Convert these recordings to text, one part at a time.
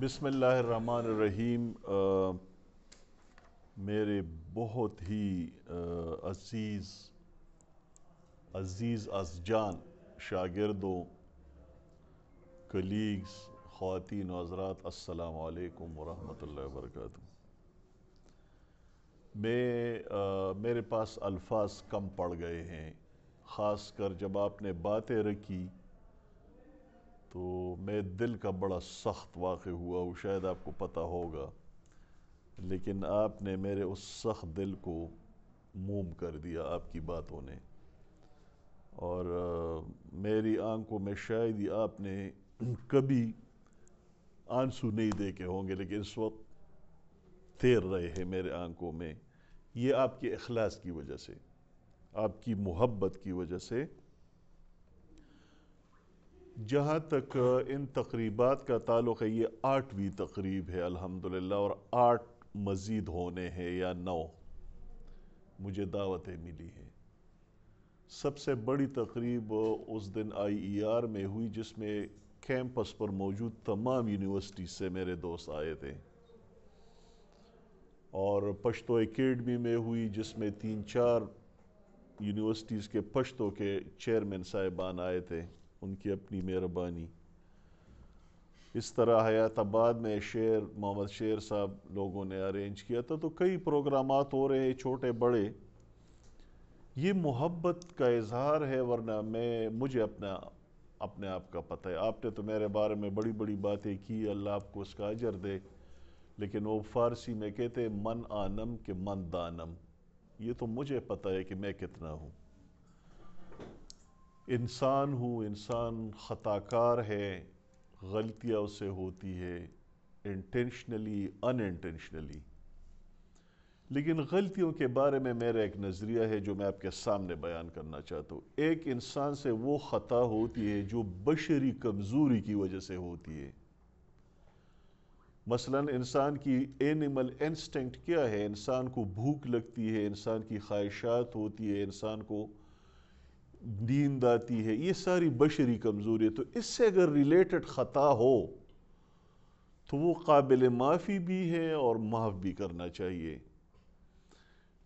रहीम मेरे बहुत ही अजीज़ अजीज़ अजान शागिर्दों कलीग्स ख़वान हजरात असलकम वरहमल वर्क मैं आ, मेरे पास अल्फाज कम पड़ गए हैं ख़ास कर जब आपने बातें रखी तो मैं दिल का बड़ा सख्त वाक़ हुआ वो शायद आपको पता होगा लेकिन आपने मेरे उस सख्त दिल को मोम कर दिया आपकी बातों ने और आ, मेरी आंखों में शायद ही आपने कभी आंसू नहीं देखे होंगे लेकिन इस वक्त तैर रहे हैं मेरे आंखों में ये आपके अखलास की वजह से आपकी मोहब्बत की वजह से जहाँ तक इन तकरीबा का ताल्लुक है ये आठवीं तकरीब है अल्हम्दुलिल्लाह और आठ मज़ीद होने हैं या नौ मुझे दावतें मिली हैं सबसे बड़ी तकरीब उस दिन आई ई आर में हुई जिसमें कैंपस पर मौजूद तमाम यूनिवर्सिटी से मेरे दोस्त आए थे और पश्तो एकेडमी में हुई जिसमें तीन चार यूनिवर्सिटीज़ के पश्तो के चेयरमैन साहिबान आए थे उनकी अपनी मेहरबानी इस तरह हयात आबाद में शेर मोहम्मद शेर साहब लोगों ने अरेंज किया था तो कई प्रोग्राम हो रहे हैं छोटे बड़े ये मोहब्बत का इजहार है वरना मैं मुझे अपना अपने आप का पता है आपने तो मेरे बारे में बड़ी बड़ी बातें की अल्लाह आपको उसका अजर दे लेकिन वो फ़ारसी में कहते मन आनम के मन दानम ये तो मुझे पता है कि मैं कितना हूँ इंसान हूँ इंसान ख़ताकार है गलतियाँ उससे होती है इंटेंशनली अन इंटेंशनली लेकिन गलतियों के बारे में मेरा एक नज़रिया है जो मैं आपके सामने बयान करना चाहता हूँ एक इंसान से वो ख़ता होती है जो बशरी कमज़ोरी की वजह से होती है मसलन इंसान की एनिमल इंस्टिंक्ट क्या है इंसान को भूख लगती है इंसान की ख्वाहिशात होती है इंसान को नींद आती है ये सारी बशरी कमज़ोरी तो इससे अगर रिलेटेड ख़ता हो तो वो काबिल माफ़ी भी है और माफ़ भी करना चाहिए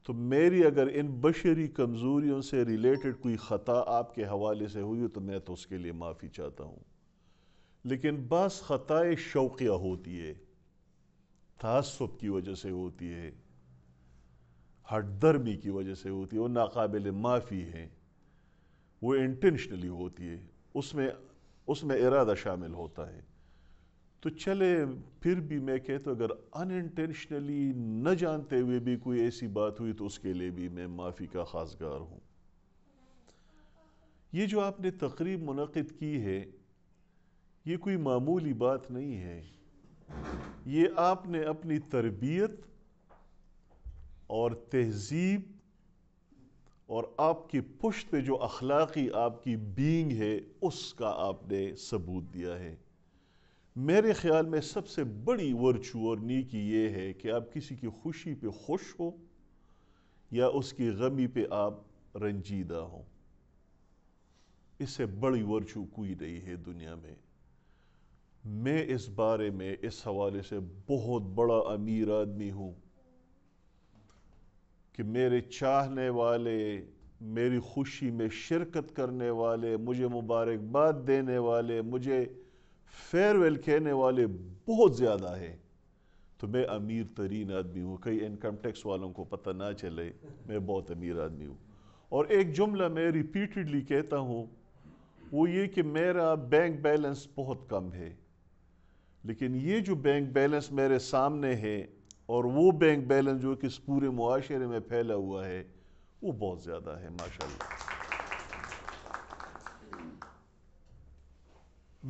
तो मेरी अगर इन बशरी कमज़ोरियों से रिलेटेड कोई ख़ता आपके हवाले से हुई हो तो मैं तो उसके लिए माफ़ी चाहता हूँ लेकिन बस ख़ताएँ शौकिया होती है तसब की वजह से होती है हटदर्मी की वजह से होती है वो नाकबिल माफ़ी है वो इंटेंशनली होती है उसमें उसमें इरादा शामिल होता है तो चले फिर भी मैं कहता तो अगर अनइंटेंशनली न जानते हुए भी कोई ऐसी बात हुई तो उसके लिए भी मैं माफ़ी का खासगार हूँ ये जो आपने तकरीब मनद की है ये कोई मामूली बात नहीं है ये आपने अपनी तरबियत और तहजीब और आपकी पुश्त पे जो अखलाकी आपकी बींग है उसका आपने सबूत दिया है मेरे ख्याल में सबसे बड़ी वर्चू और नीकी ये है कि आप किसी की खुशी पे खुश हो या उसकी गमी पे आप रंजीदा हो इससे बड़ी वर्चू कोई नहीं है दुनिया में मैं इस बारे में इस हवाले से बहुत बड़ा अमीर आदमी हूँ कि मेरे चाहने वाले मेरी खुशी में शिरकत करने वाले मुझे मुबारकबाद देने वाले मुझे फेयरवेल कहने वाले बहुत ज़्यादा है तो मैं अमीर तरीन आदमी हूँ कई इनकम टैक्स वालों को पता ना चले मैं बहुत अमीर आदमी हूँ और एक जुमला मैं रिपीटडली कहता हूँ वो ये कि मेरा बैंक बैलेंस बहुत कम है लेकिन ये जो बैंक बैलेंस मेरे सामने है और वो बैंक बैलेंस जो कि इस पूरे माशरे में फैला हुआ है वो बहुत ज़्यादा है माशाल्लाह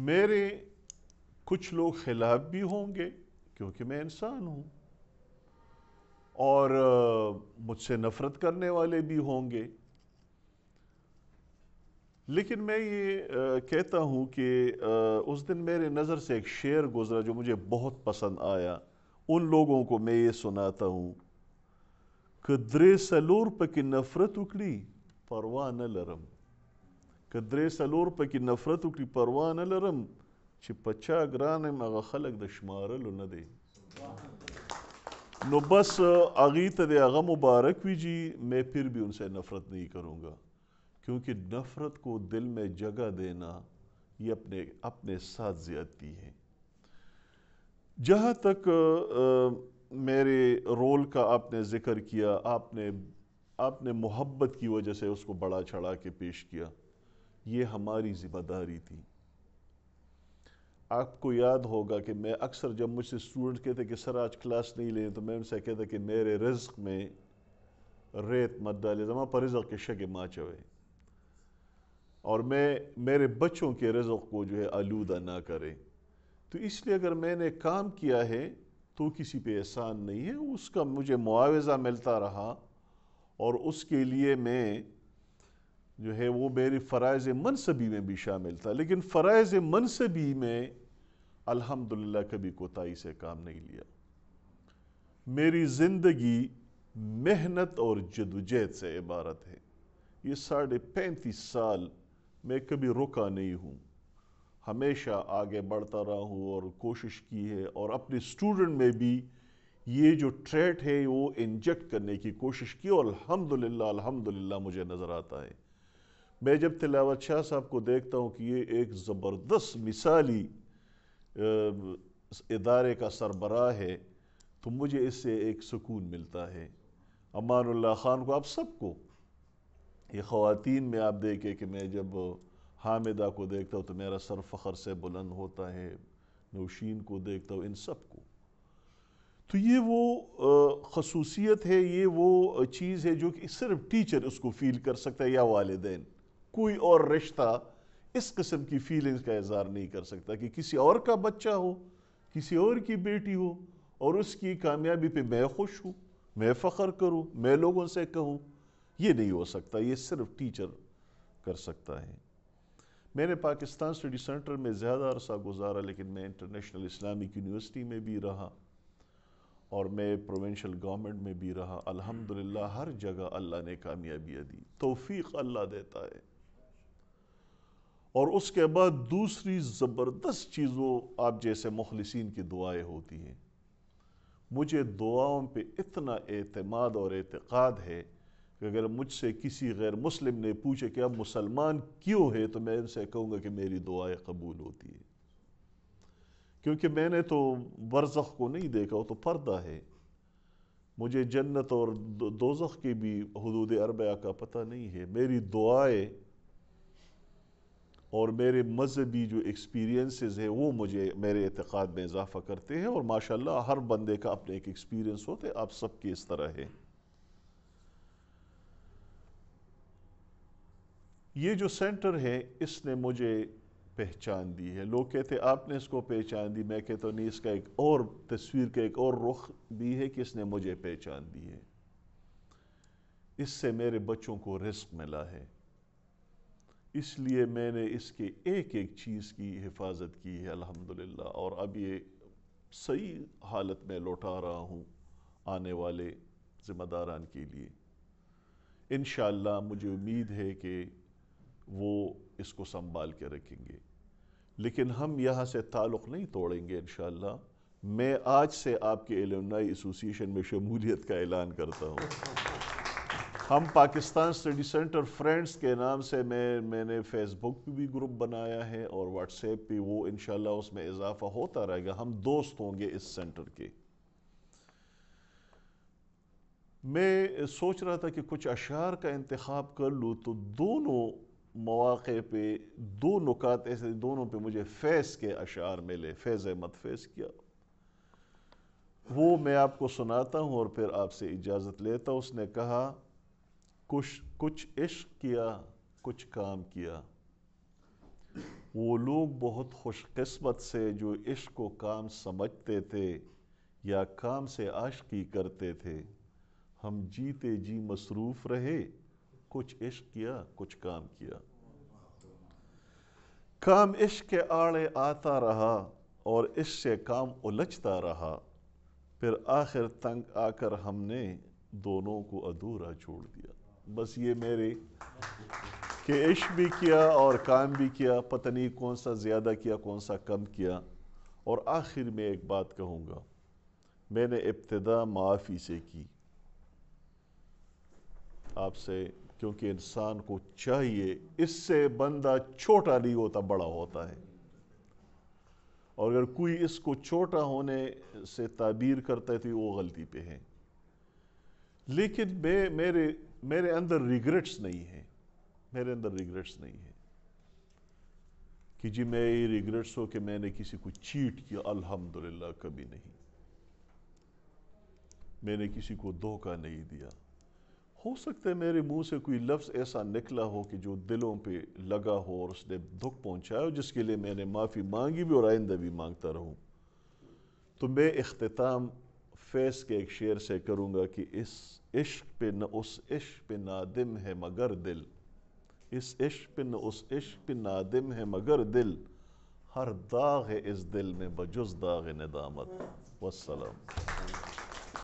मेरे कुछ लोग खिलाफ भी होंगे क्योंकि मैं इंसान हूँ और मुझसे नफ़रत करने वाले भी होंगे लेकिन मैं ये कहता हूँ कि उस दिन मेरे नज़र से एक शेर गुज़रा जो मुझे बहुत पसंद आया उन लोगों को मैं ये सुनाता हूं कदरे सलोर पर की नफरत उकड़ी परवा न लरम کدرې سلور په کې نفرت وکړي پروا نه لرم چې پچا ګران هغه خلک د شمارلو نه دی نو بس اغي ته د هغه مبارک ویجی मैं फिर भी उनसे नफरत नहीं करूंगा क्योंकि नफरत को दिल में जगह देना ये अपने अपने साथ ज्यादती है जहाँ तक आ, मेरे रोल का आपने ज़िक्र किया आपने आपने मोहब्बत की वजह से उसको बड़ा चढ़ा के पेश किया ये हमारी जिम्मेदारी थी आपको याद होगा कि मैं अक्सर जब मुझसे स्टूडेंट कहते कि सर आज क्लास नहीं लें तो मैं उनसे कहता कि मेरे रिज्क में रेत मत डाले जमा पर रिजक के शक माचवे और मैं मेरे बच्चों के रिजक को जो है आलूदा ना करें तो इसलिए अगर मैंने काम किया है तो किसी पे एहसान नहीं है उसका मुझे मुआवजा मिलता रहा और उसके लिए मैं जो है वो मेरी फ़रज़ मनसबी में भी शामिल था लेकिन फ़रज़ मनसबी में अल्हम्दुलिल्लाह कभी कोताही से काम नहीं लिया मेरी ज़िंदगी मेहनत और जदोजहद से इबारत है ये साढ़े पैंतीस साल मैं कभी रुका नहीं हूँ हमेशा आगे बढ़ता रहा हूँ और कोशिश की है और अपने स्टूडेंट में भी ये जो ट्रेट है वो इंजेक्ट करने की कोशिश की और अल्हम्दुलिल्लाह अल्हम्दुलिल्लाह मुझे नज़र आता है मैं जब तिलावत शाह साहब को देखता हूँ कि ये एक ज़बरदस्त मिसाली इदारे का सरबराह है तो मुझे इससे एक सुकून मिलता है अमानुल्लाह ख़ान को आप सबको ये ख़वातीन में आप देखें कि मैं जब हामिदा को देखता हूँ तो मेरा सर फखर से बुलंद होता है नौशीन को देखता हूँ इन सब को तो ये वो खसूसियत है ये वो चीज़ है जो कि सिर्फ टीचर उसको फील कर सकता है या वालदेन कोई और रिश्ता इस कस्म की फीलिंग्स का इजहार नहीं कर सकता कि किसी और का बच्चा हो किसी और की बेटी हो और उसकी कामयाबी पे मैं खुश हूँ मैं फ़ख्र करूँ मैं लोगों से कहूँ ये नहीं हो सकता ये सिर्फ टीचर कर सकता है मैंने पाकिस्तान स्टडी सेंटर में ज़्यादा अरसा गुजारा लेकिन मैं इंटरनेशनल इस्लामिक यूनिवर्सिटी में भी रहा और मैं प्रोविंशल गवर्नमेंट में भी रहा अल्हम्दुलिल्लाह हर जगह अल्लाह ने कामयाबियाँ दी तोफ़ी अल्लाह देता है और उसके बाद दूसरी ज़बरदस्त चीज़ों आप जैसे मुखलसिन की दुआएँ होती हैं मुझे दुआओं पर इतना एतमाद और एतक़ाद है कि अगर मुझसे किसी गैर मुस्लिम ने पूछे कि अब मुसलमान क्यों है तो मैं इनसे कहूँगा कि मेरी दुआएं कबूल होती है क्योंकि मैंने तो बरसख को नहीं देखा वो तो पर्दा है मुझे जन्नत और दोजख की भी हदूद अरबया का पता नहीं है मेरी दुआएं और मेरे मजहबी जो एक्सपीरियंसेस हैं वो मुझे मेरे एतक़ाद में इजाफ़ा करते हैं और माशाल्लाह हर बंदे का अपने एक एक्सपीरियंस होते आप सबके इस तरह है ये जो सेंटर है इसने मुझे पहचान दी है लोग कहते आपने इसको पहचान दी मैं कहता नहीं इसका एक और तस्वीर का एक और रुख भी है कि इसने मुझे पहचान दी है इससे मेरे बच्चों को रिस्क मिला है इसलिए मैंने इसके एक एक चीज़ की हिफाजत की है अल्हम्दुलिल्लाह और अब ये सही हालत में लौटा रहा हूँ आने वाले ज़िम्मेदारान के लिए इन मुझे उम्मीद है कि वो इसको संभाल के रखेंगे लेकिन हम यहाँ से ताल्लुक़ नहीं तोड़ेंगे इन मैं आज से आपके एलुमनाई एसोसिएशन में शमूलियत का ऐलान करता हूँ हम पाकिस्तान स्टडी सेंटर फ्रेंड्स के नाम से मैं मैंने फेसबुक पे भी ग्रुप बनाया है और व्हाट्सएप पे वो इन उसमें इजाफा होता रहेगा हम दोस्त होंगे इस सेंटर के मैं सोच रहा था कि कुछ अशार का इंतखा कर लूँ तो दोनों मौाक़े पे दो नुकात ऐसे दोनों पे मुझे फैज़ के अशार मिले फैज़ मत फैज़ किया वो मैं आपको सुनाता हूँ और फिर आपसे इजाज़त लेता उसने कहा कुछ कुछ इश्क किया कुछ काम किया वो लोग बहुत खुशकस्मत से जो इश्क को काम समझते थे या काम से आशकी करते थे हम जीते जी मसरूफ़ रहे कुछ इश्क किया कुछ काम किया काम इश्क के आड़े आता रहा और इश्क से काम उलझता रहा फिर आखिर तंग आकर हमने दोनों को अधूरा छोड़ दिया बस ये मेरे कि इश्क भी किया और काम भी किया पता नहीं कौन सा ज़्यादा किया कौन सा कम किया और आखिर में एक बात कहूँगा मैंने इब्तदा माफ़ी से की आपसे क्योंकि इंसान को चाहिए इससे बंदा छोटा नहीं होता बड़ा होता है और अगर कोई इसको छोटा होने से ताबीर करता है तो वो गलती पे है लेकिन मे, मेरे मेरे अंदर रिग्रेट्स नहीं है मेरे अंदर रिग्रेट्स नहीं है कि जी मैं ये रिग्रेट्स हो कि मैंने किसी को चीट किया अल्हम्दुलिल्लाह कभी नहीं मैंने किसी को धोखा नहीं दिया हो सकता है मेरे मुंह से कोई लफ्ज़ ऐसा निकला हो कि जो दिलों पे लगा हो और उसने दुख पहुंचाया हो जिसके लिए मैंने माफ़ी मांगी भी और आइंदा भी मांगता रहूँ तो मैं अख्ताम फैस के एक शेर से करूँगा कि इस इश्क पे न उस इश्क पे नादिम है मगर दिल इस इश्क पे न उस इश्क पे नादिम है मगर दिल हर दाग है इस दिल में बजुस दाग नदामत वसलम